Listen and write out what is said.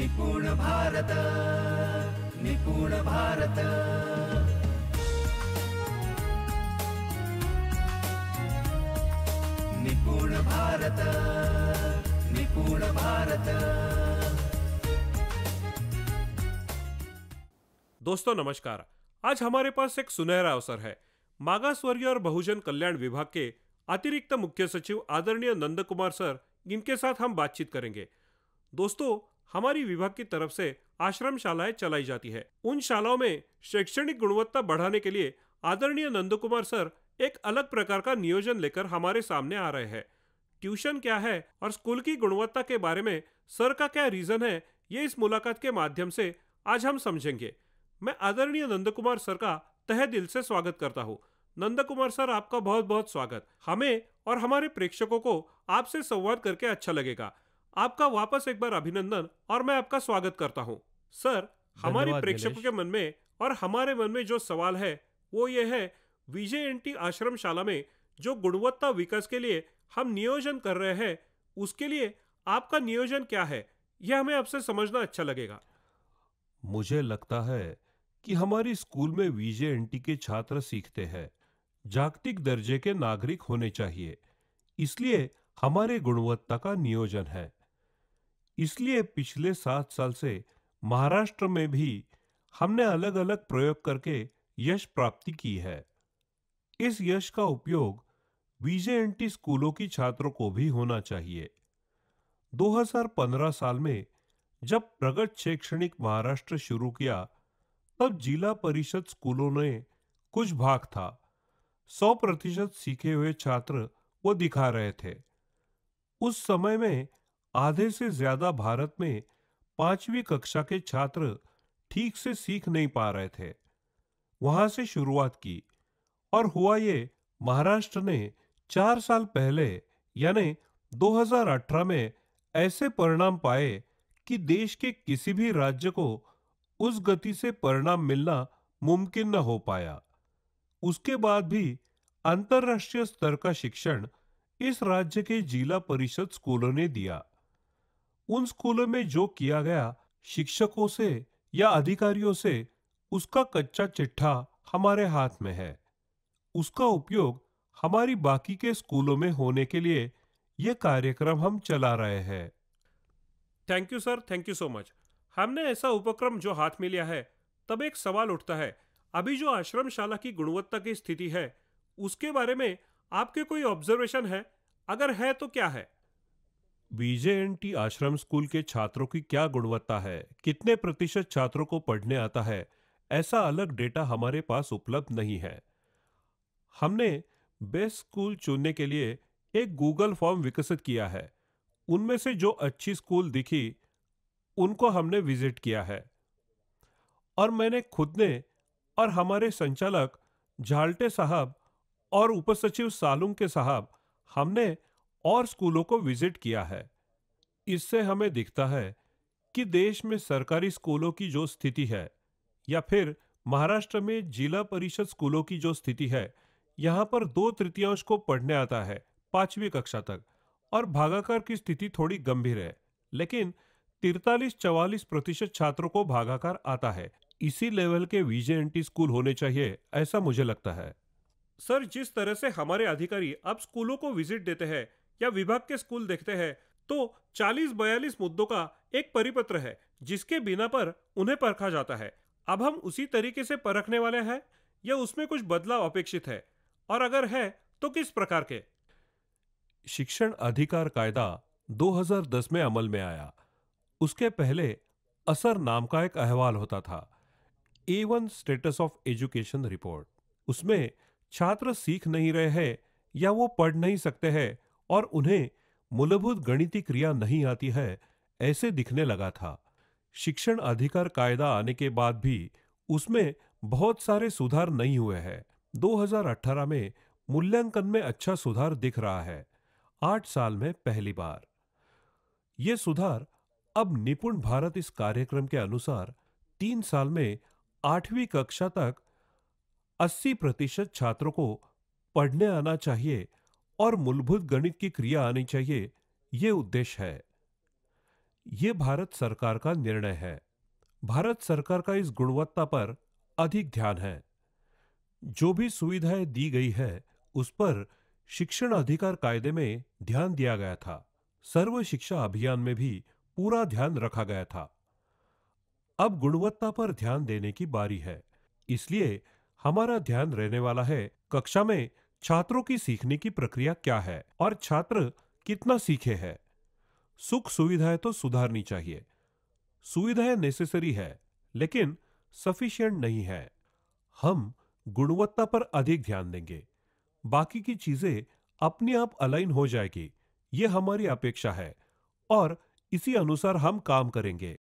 निपुण भारत निपुण भारत निपुण भारत निपुण भारत दोस्तों नमस्कार आज हमारे पास एक सुनहरा अवसर है मागासवर्गीय और बहुजन कल्याण विभाग के अतिरिक्त मुख्य सचिव आदरणीय नंदकुमार सर इनके साथ हम बातचीत करेंगे दोस्तों हमारी विभाग की तरफ से आश्रम शालाएं चलाई जाती है उन शालाओं में शैक्षणिक गुणवत्ता बढ़ाने के लिए आदरणीय नंद कुमार सर एक अलग प्रकार का नियोजन लेकर हमारे सामने आ रहे हैं ट्यूशन क्या है और स्कूल की गुणवत्ता के बारे में सर का क्या रीजन है ये इस मुलाकात के माध्यम से आज हम समझेंगे मैं आदरणीय नंद कुमार सर का तह दिल से स्वागत करता हूँ नंद कुमार सर आपका बहुत बहुत स्वागत हमें और हमारे प्रेक्षकों को आपसे संवाद करके अच्छा लगेगा आपका वापस एक बार अभिनंदन और मैं आपका स्वागत करता हूँ सर हमारे प्रेक्षकों के मन में और हमारे मन में जो सवाल है वो ये है विजय एंटी आश्रमशाला में जो गुणवत्ता विकास के लिए हम नियोजन कर रहे हैं उसके लिए आपका नियोजन क्या है यह हमें आपसे समझना अच्छा लगेगा मुझे लगता है कि हमारी स्कूल में वीजे एंटी के छात्र सीखते हैं जागतिक दर्जे के नागरिक होने चाहिए इसलिए हमारे गुणवत्ता का नियोजन है इसलिए पिछले सात साल से महाराष्ट्र में भी हमने अलग अलग प्रयोग करके यश प्राप्ति की है इस यश का उपयोग बीजेएनटी स्कूलों की छात्रों को भी होना चाहिए 2015 साल में जब प्रगत शैक्षणिक महाराष्ट्र शुरू किया तब जिला परिषद स्कूलों ने कुछ भाग था 100 प्रतिशत सीखे हुए छात्र वो दिखा रहे थे उस समय में आधे से ज्यादा भारत में पांचवी कक्षा के छात्र ठीक से सीख नहीं पा रहे थे वहां से शुरुआत की और हुआ ये महाराष्ट्र ने चार साल पहले यानी 2018 में ऐसे परिणाम पाए कि देश के किसी भी राज्य को उस गति से परिणाम मिलना मुमकिन न हो पाया उसके बाद भी अंतरराष्ट्रीय स्तर का शिक्षण इस राज्य के जिला परिषद स्कूलों ने दिया उन स्कूलों में जो किया गया शिक्षकों से या अधिकारियों से उसका कच्चा चिट्ठा हमारे हाथ में है उसका उपयोग हमारी बाकी के स्कूलों में होने के लिए यह कार्यक्रम हम चला रहे हैं thank you sir thank you so much हमने ऐसा उपक्रम जो हाथ में लिया है तब एक सवाल उठता है अभी जो आश्रमशाला की गुणवत्ता की स्थिति है उसके बारे में आपके कोई ऑब्जर्वेशन है अगर है तो क्या है बीजेएनटी आश्रम स्कूल के छात्रों की क्या गुणवत्ता है कितने प्रतिशत छात्रों को पढ़ने आता है ऐसा अलग डेटा हमारे पास उपलब्ध नहीं है हमने बेस्ट स्कूल चुनने के लिए एक गूगल फॉर्म विकसित किया है उनमें से जो अच्छी स्कूल दिखी उनको हमने विजिट किया है और मैंने खुद ने और हमारे संचालक झालटे साहब और उपसचिव सालुंग के साहब हमने और स्कूलों को विजिट किया है इससे हमें दिखता है कि देश में सरकारी स्कूलों की जो स्थिति है या फिर महाराष्ट्र में जिला परिषद स्कूलों की जो स्थिति है यहाँ पर दो तृतीयांश को पढ़ने आता है पांचवी कक्षा तक और भागाकार की स्थिति थोड़ी गंभीर है लेकिन तिरतालीस चवालीस प्रतिशत छात्रों को भागाकार आता है इसी लेवल के वीजे स्कूल होने चाहिए ऐसा मुझे लगता है सर जिस तरह से हमारे अधिकारी अब स्कूलों को विजिट देते हैं या विभाग के स्कूल देखते हैं तो 40-42 मुद्दों का एक परिपत्र है जिसके बिना पर उन्हें परखा जाता है अब हम उसी तरीके से परखने वाले हैं या उसमें कुछ बदलाव अपेक्षित है और अगर है तो किस प्रकार के शिक्षण अधिकार कायदा 2010 में अमल में आया उसके पहले असर नाम का एक अहवाल होता था annual status of education report उसमें छात्र सीख नहीं रहे हैं या वो पढ़ नहीं सकते हैं और उन्हें मूलभूत गणितीय क्रिया नहीं आती है ऐसे दिखने लगा था शिक्षण अधिकार कायदा आने के बाद भी उसमें बहुत सारे सुधार नहीं हुए हैं 2018 में मूल्यांकन में अच्छा सुधार दिख रहा है आठ साल में पहली बार ये सुधार अब निपुण भारत इस कार्यक्रम के अनुसार तीन साल में आठवीं कक्षा तक 80 प्रतिशत छात्रों को पढ़ने आना चाहिए और मूलभूत गणित की क्रिया आनी चाहिए ये उद्देश्य है ये भारत सरकार का निर्णय है भारत सरकार का इस गुणवत्ता पर अधिक ध्यान है जो भी सुविधाएं दी गई है उस पर शिक्षण अधिकार कायदे में ध्यान दिया गया था सर्व शिक्षा अभियान में भी पूरा ध्यान रखा गया था अब गुणवत्ता पर ध्यान देने की बारी है इसलिए हमारा ध्यान रहने वाला है कक्षा में छात्रों की सीखने की प्रक्रिया क्या है और छात्र कितना सीखे है सुख सुविधाएं तो सुधारनी चाहिए सुविधाएं नेसेसरी है लेकिन सफिशियंट नहीं है हम गुणवत्ता पर अधिक ध्यान देंगे बाकी की चीजें अपने आप अलाइन हो जाएगी ये हमारी अपेक्षा है और इसी अनुसार हम काम करेंगे